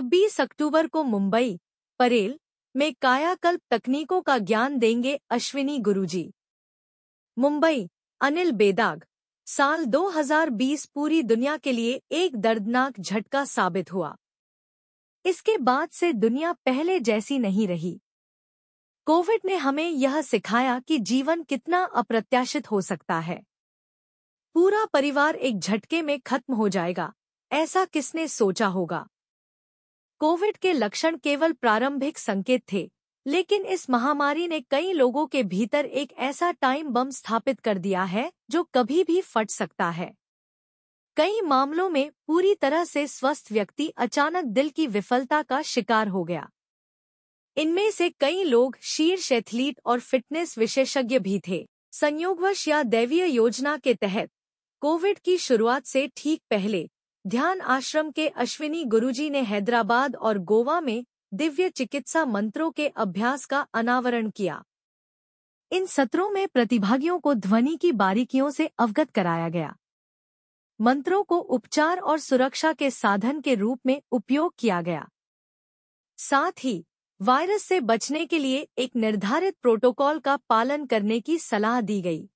26 अक्टूबर को मुंबई परेल में कायाकल्प तकनीकों का ज्ञान देंगे अश्विनी गुरुजी मुंबई अनिल बेदाग साल 2020 पूरी दुनिया के लिए एक दर्दनाक झटका साबित हुआ इसके बाद से दुनिया पहले जैसी नहीं रही कोविड ने हमें यह सिखाया कि जीवन कितना अप्रत्याशित हो सकता है पूरा परिवार एक झटके में खत्म हो जाएगा ऐसा किसने सोचा होगा कोविड के लक्षण केवल प्रारंभिक संकेत थे लेकिन इस महामारी ने कई लोगों के भीतर एक ऐसा टाइम बम स्थापित कर दिया है जो कभी भी फट सकता है कई मामलों में पूरी तरह से स्वस्थ व्यक्ति अचानक दिल की विफलता का शिकार हो गया इनमें से कई लोग शीर्ष एथलीट और फिटनेस विशेषज्ञ भी थे संयोगवश या दैवीय योजना के तहत कोविड की शुरुआत से ठीक पहले ध्यान आश्रम के अश्विनी गुरुजी ने हैदराबाद और गोवा में दिव्य चिकित्सा मंत्रों के अभ्यास का अनावरण किया इन सत्रों में प्रतिभागियों को ध्वनि की बारीकियों से अवगत कराया गया मंत्रों को उपचार और सुरक्षा के साधन के रूप में उपयोग किया गया साथ ही वायरस से बचने के लिए एक निर्धारित प्रोटोकॉल का पालन करने की सलाह दी गई